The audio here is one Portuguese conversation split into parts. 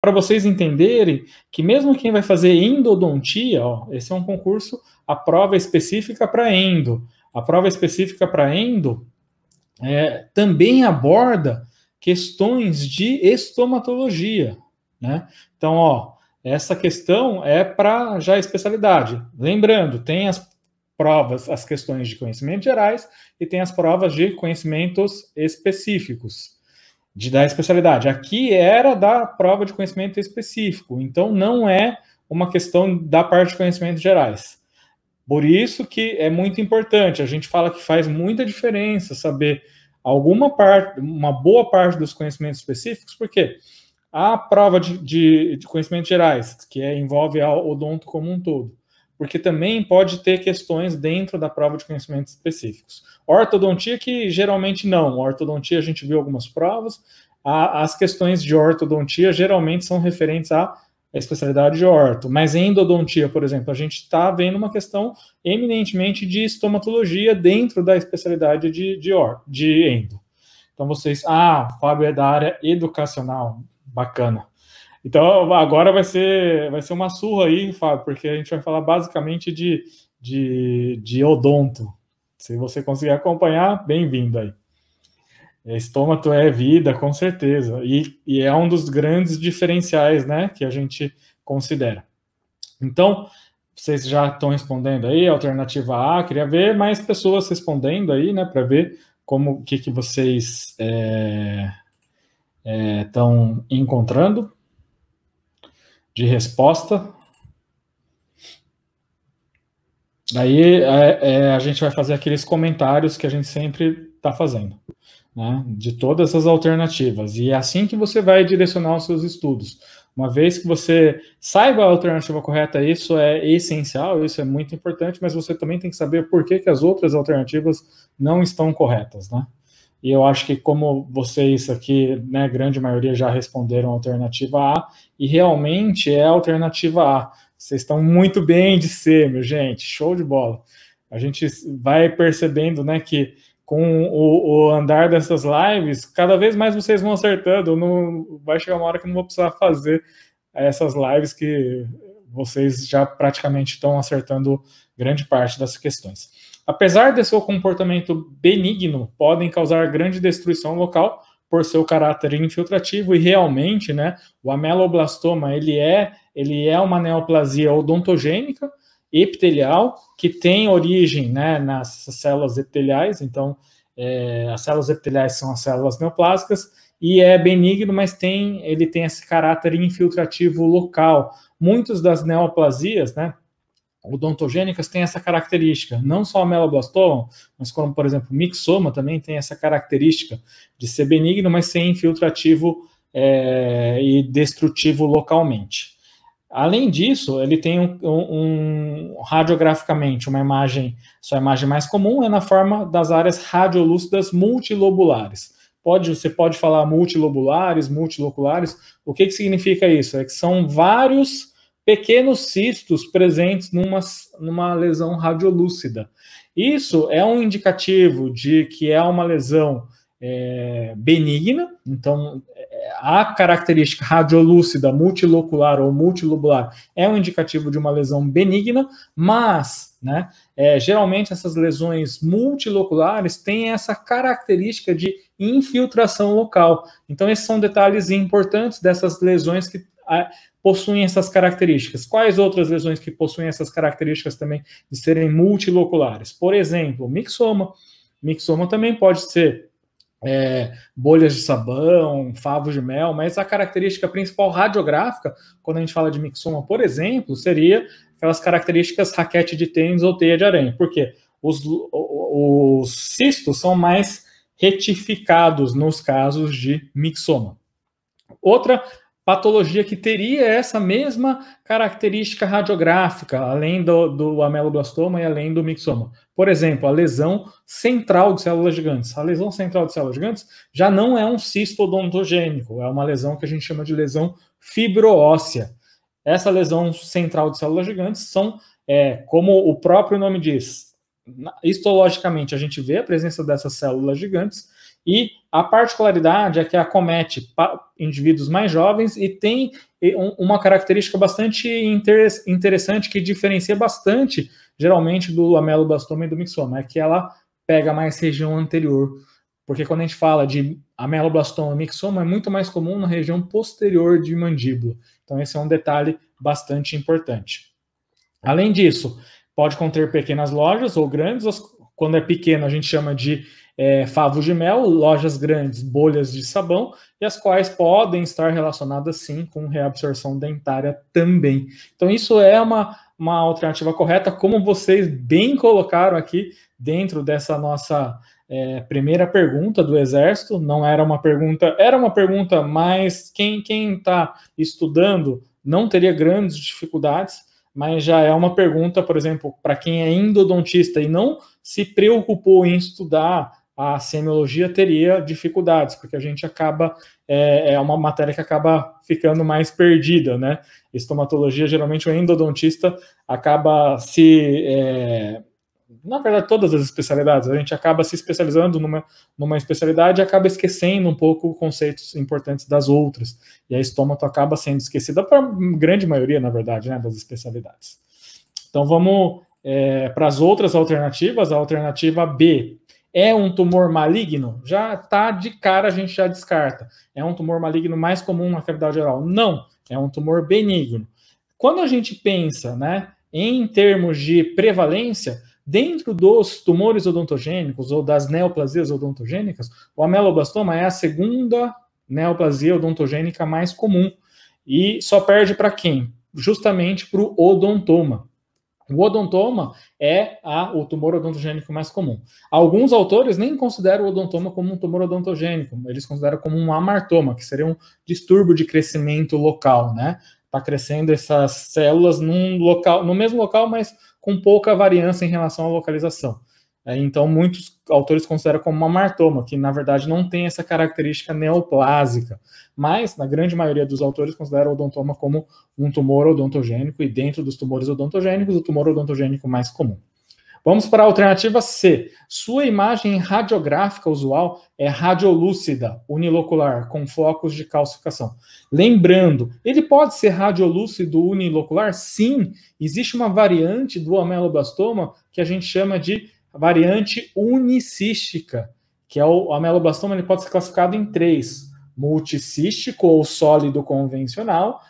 para vocês entenderem que mesmo quem vai fazer endodontia, ó, esse é um concurso, a prova específica para endo. A prova específica para endo é, também aborda questões de estomatologia, né? Então, ó, essa questão é para já especialidade. Lembrando, tem as provas, as questões de conhecimentos gerais e tem as provas de conhecimentos específicos de da especialidade. Aqui era da prova de conhecimento específico, então não é uma questão da parte de conhecimentos gerais. Por isso que é muito importante, a gente fala que faz muita diferença saber alguma parte, uma boa parte dos conhecimentos específicos, porque a prova de, de, de conhecimentos gerais, que é, envolve a odonto como um todo, porque também pode ter questões dentro da prova de conhecimentos específicos. Ortodontia que geralmente não, ortodontia a gente viu algumas provas, a, as questões de ortodontia geralmente são referentes à especialidade de orto, mas em endodontia, por exemplo, a gente está vendo uma questão eminentemente de estomatologia dentro da especialidade de, de, or, de endo. Então vocês, ah, Fábio é da área educacional, bacana. Então agora vai ser, vai ser uma surra aí, Fábio, porque a gente vai falar basicamente de, de, de odonto. Se você conseguir acompanhar, bem-vindo aí. Estômato é vida, com certeza. E, e, é um dos grandes diferenciais né, que a gente considera. Então, vocês já estão respondendo aí, alternativa A, queria ver mais pessoas respondendo aí, né? Para ver como que, que vocês estão é, é, encontrando de resposta. Daí é, é, a gente vai fazer aqueles comentários que a gente sempre está fazendo, né? de todas as alternativas. E é assim que você vai direcionar os seus estudos. Uma vez que você saiba a alternativa correta, isso é essencial, isso é muito importante, mas você também tem que saber por que, que as outras alternativas não estão corretas, né? E eu acho que como vocês aqui, né, grande maioria já responderam a alternativa A, e realmente é a alternativa A. Vocês estão muito bem de C, meu gente, show de bola. A gente vai percebendo, né, que com o, o andar dessas lives, cada vez mais vocês vão acertando. Não, vai chegar uma hora que eu não vou precisar fazer essas lives que vocês já praticamente estão acertando grande parte das questões. Apesar de seu comportamento benigno, podem causar grande destruição local por seu caráter infiltrativo e realmente, né, o ameloblastoma, ele é, ele é uma neoplasia odontogênica epitelial que tem origem, né, nas células epiteliais, então é, as células epiteliais são as células neoplásicas e é benigno, mas tem ele tem esse caráter infiltrativo local. Muitas das neoplasias, né, odontogênicas têm essa característica. Não só o meloblastoma, mas como, por exemplo, o mixoma também tem essa característica de ser benigno, mas ser infiltrativo é, e destrutivo localmente. Além disso, ele tem um, um, radiograficamente uma imagem, sua imagem mais comum é na forma das áreas radiolúcidas multilobulares. Pode, você pode falar multilobulares, multiloculares. O que, que significa isso? É que são vários pequenos cistos presentes numa, numa lesão radiolúcida. Isso é um indicativo de que é uma lesão é, benigna, então é, a característica radiolúcida multilocular ou multilobular é um indicativo de uma lesão benigna, mas né, é, geralmente essas lesões multiloculares têm essa característica de infiltração local. Então, esses são detalhes importantes dessas lesões que possuem essas características. Quais outras lesões que possuem essas características também de serem multiloculares? Por exemplo, mixoma. Mixoma também pode ser é, bolhas de sabão, favos de mel, mas a característica principal radiográfica, quando a gente fala de mixoma, por exemplo, seria aquelas características raquete de tênis ou teia de aranha. Por quê? Os, os cistos são mais retificados nos casos de mixoma. Outra patologia que teria essa mesma característica radiográfica, além do, do ameloblastoma e além do mixoma. Por exemplo, a lesão central de células gigantes. A lesão central de células gigantes já não é um cisto odontogênico, é uma lesão que a gente chama de lesão fibroóssea. Essa lesão central de células gigantes são, é, como o próprio nome diz, histologicamente a gente vê a presença dessas células gigantes, e a particularidade é que acomete indivíduos mais jovens e tem uma característica bastante interessante que diferencia bastante, geralmente, do ameloblastoma e do mixoma, é né? que ela pega mais região anterior. Porque quando a gente fala de ameloblastoma e mixoma, é muito mais comum na região posterior de mandíbula. Então, esse é um detalhe bastante importante. Além disso, pode conter pequenas lojas ou grandes. Quando é pequeno, a gente chama de é, favos de mel, lojas grandes, bolhas de sabão, e as quais podem estar relacionadas sim com reabsorção dentária também. Então, isso é uma, uma alternativa correta, como vocês bem colocaram aqui dentro dessa nossa é, primeira pergunta do Exército. Não era uma pergunta, era uma pergunta, mas quem está estudando não teria grandes dificuldades mas já é uma pergunta, por exemplo, para quem é endodontista e não se preocupou em estudar a semiologia teria dificuldades, porque a gente acaba, é, é, uma matéria que acaba ficando mais perdida, né? Estomatologia, geralmente o endodontista acaba se. É, na verdade, todas as especialidades, a gente acaba se especializando numa, numa especialidade e acaba esquecendo um pouco conceitos importantes das outras. E a estômato acaba sendo esquecida para grande maioria, na verdade, né, das especialidades. Então vamos é, para as outras alternativas, a alternativa B, é um tumor maligno? Já tá de cara, a gente já descarta. É um tumor maligno mais comum na cavidade oral? Não, é um tumor benigno. Quando a gente pensa, né, em termos de prevalência, dentro dos tumores odontogênicos ou das neoplasias odontogênicas, o ameloblastoma é a segunda neoplasia odontogênica mais comum e só perde para quem? Justamente para o odontoma. O odontoma é a, o tumor odontogênico mais comum. Alguns autores nem consideram o odontoma como um tumor odontogênico, eles consideram como um amartoma, que seria um distúrbio de crescimento local, né? Está crescendo essas células num local, no mesmo local, mas com pouca variância em relação à localização. É, então, muitos autores consideram como uma martoma, que na verdade não tem essa característica neoplásica, mas na grande maioria dos autores consideram o odontoma como um tumor odontogênico, e dentro dos tumores odontogênicos, o tumor odontogênico mais comum. Vamos para a alternativa C. Sua imagem radiográfica usual é radiolúcida, unilocular, com focos de calcificação. Lembrando, ele pode ser radiolúcido unilocular? Sim, existe uma variante do ameloblastoma que a gente chama de a variante unicística, que é o, ameloblastoma, ele pode ser classificado em três: multicístico ou sólido convencional,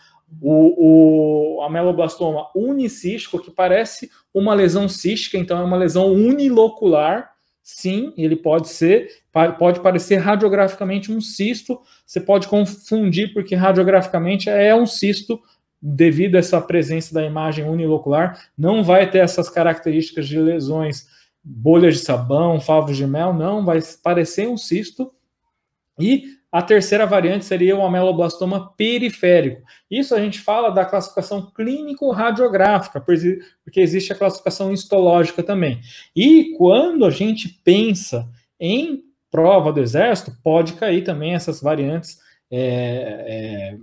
o, o ameloblastoma unicístico, que parece uma lesão cística, então é uma lesão unilocular. Sim, ele pode ser, pode parecer radiograficamente um cisto. Você pode confundir, porque radiograficamente é um cisto, devido a essa presença da imagem unilocular, não vai ter essas características de lesões bolhas de sabão, favos de mel, não, vai parecer um cisto. E a terceira variante seria o ameloblastoma periférico. Isso a gente fala da classificação clínico-radiográfica, porque existe a classificação histológica também. E quando a gente pensa em prova do exército, pode cair também essas variantes é, é,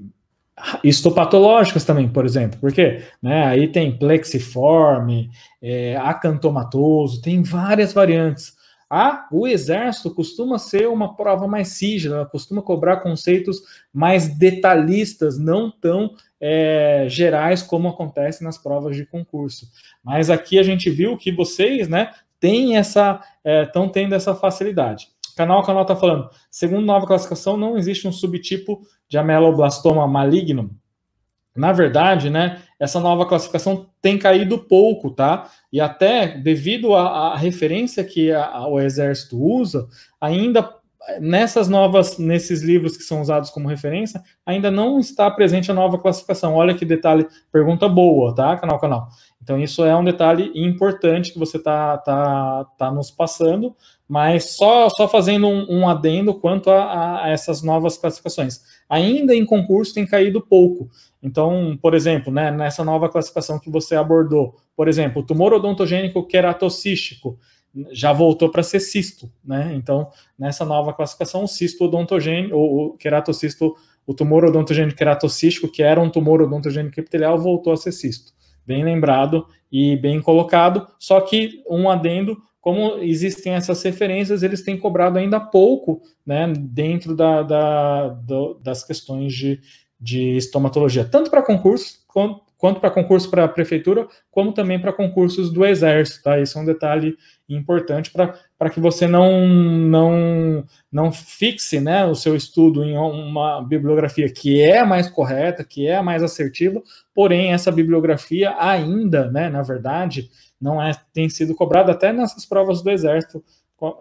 histopatológicas também, por exemplo, porque né, aí tem plexiforme, é, acantomatoso, tem várias variantes. Ah, o exército costuma ser uma prova mais sigila, costuma cobrar conceitos mais detalhistas, não tão é, gerais como acontece nas provas de concurso. Mas aqui a gente viu que vocês, né, têm essa, estão é, tendo essa facilidade. Canal, canal está falando. Segundo nova classificação, não existe um subtipo de ameloblastoma maligno. Na verdade, né, essa nova classificação tem caído pouco, tá? E até devido à, à referência que a, a, o exército usa, ainda nessas novas, nesses livros que são usados como referência, ainda não está presente a nova classificação. Olha que detalhe, pergunta boa, tá? Canal, canal. Então isso é um detalhe importante que você está tá, tá nos passando mas só, só fazendo um, um adendo quanto a, a, essas novas classificações. Ainda em concurso tem caído pouco. Então, por exemplo, né, nessa nova classificação que você abordou, por exemplo, tumor odontogênico queratocístico já voltou para ser cisto, né? Então, nessa nova classificação, o cisto odontogênico, ou o queratocisto, o tumor odontogênico queratocístico, que era um tumor odontogênico epitelial, voltou a ser cisto. Bem lembrado e bem colocado, só que um adendo como existem essas referências, eles têm cobrado ainda pouco né, dentro da, da, do, das questões de, de estomatologia, tanto para concursos, quanto, quanto para concurso para a prefeitura, como também para concursos do exército. Tá? Isso é um detalhe importante para que você não, não, não fixe né, o seu estudo em uma bibliografia que é mais correta, que é mais assertiva, porém essa bibliografia ainda, né, na verdade, não é, tem sido cobrado até nessas provas do Exército,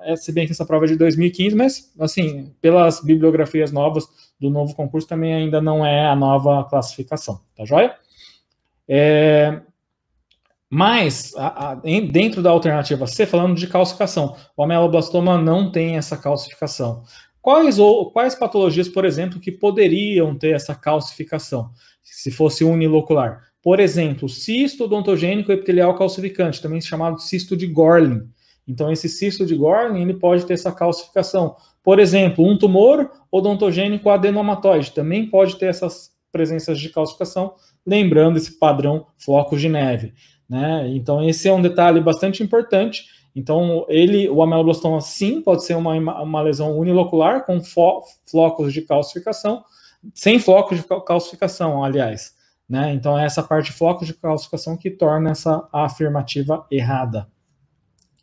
é, se bem que essa prova é de 2015, mas, assim, pelas bibliografias novas do novo concurso, também ainda não é a nova classificação, tá joia? É, mas, a, a, dentro da alternativa C, falando de calcificação, o ameloblastoma não tem essa calcificação. Quais, ou, quais patologias, por exemplo, que poderiam ter essa calcificação, se fosse unilocular? Por exemplo, cisto odontogênico epitelial calcificante, também chamado cisto de Gorlin. Então, esse cisto de Gorlin ele pode ter essa calcificação. Por exemplo, um tumor odontogênico adenomatoide também pode ter essas presenças de calcificação, lembrando esse padrão floco de neve. Né? Então, esse é um detalhe bastante importante. Então, ele, o ameloblastoma, sim, pode ser uma, uma lesão unilocular com flocos de calcificação, sem flocos de calcificação, aliás. Né? Então, é essa parte de foco de calcificação que torna essa afirmativa errada.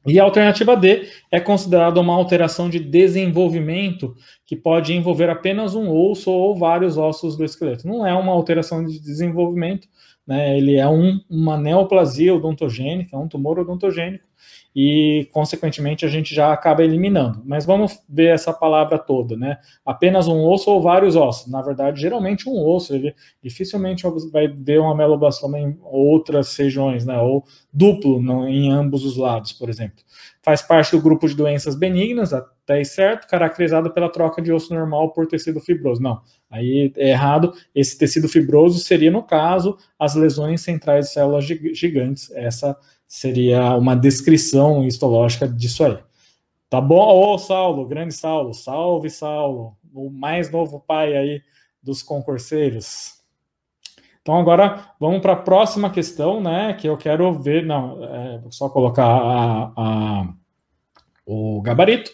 E a alternativa D é considerada uma alteração de desenvolvimento que pode envolver apenas um osso ou vários ossos do esqueleto. Não é uma alteração de desenvolvimento, né? ele é um, uma neoplasia odontogênica, um tumor odontogênico, e, consequentemente, a gente já acaba eliminando. Mas vamos ver essa palavra toda, né? Apenas um osso ou vários ossos. Na verdade, geralmente um osso, ele dificilmente vai ver uma meloblastoma em outras regiões, né? Ou duplo no, em ambos os lados, por exemplo. Faz parte do grupo de doenças benignas, até certo, caracterizada pela troca de osso normal por tecido fibroso. Não, aí é errado. Esse tecido fibroso seria, no caso, as lesões centrais de células gigantes, essa seria uma descrição histológica disso aí. Tá bom? Ô, Saulo, grande Saulo, salve, Saulo, o mais novo pai aí dos concurseiros. Então, agora vamos para a próxima questão, né? Que eu quero ver. Não, é, vou só colocar a, a, o gabarito.